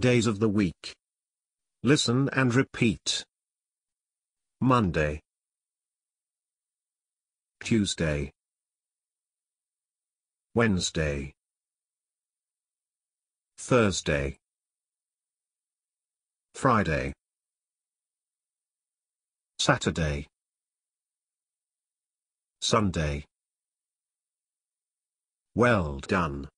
days of the week. Listen and repeat. Monday. Tuesday. Wednesday. Thursday. Friday. Saturday. Sunday. Well done.